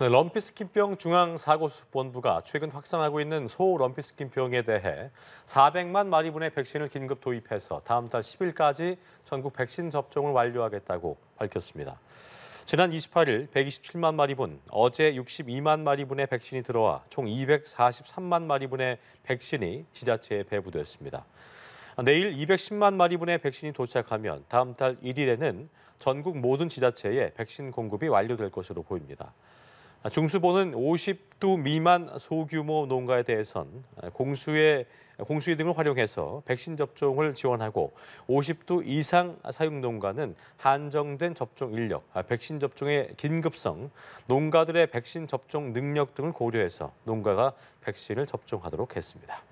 네, 럼피스킨병 중앙사고수본부가 최근 확산하고 있는 소 럼피스킨병에 대해 400만 마리분의 백신을 긴급 도입해서 다음 달 10일까지 전국 백신 접종을 완료하겠다고 밝혔습니다. 지난 28일 127만 마리분, 어제 62만 마리분의 백신이 들어와 총 243만 마리분의 백신이 지자체에 배부됐습니다. 내일 210만 마리분의 백신이 도착하면 다음 달 1일에는 전국 모든 지자체에 백신 공급이 완료될 것으로 보입니다. 아, 중수본은 50두 미만 소규모 농가에 대해선 아, 공수의 공수의 등을 활용해서 백신 접종을 지원하고 50두 이상 사용 농가는 한정된 접종 인력, 아, 백신 접종의 긴급성, 농가들의 백신 접종 능력 등을 고려해서 농가가 백신을 접종하도록 했습니다.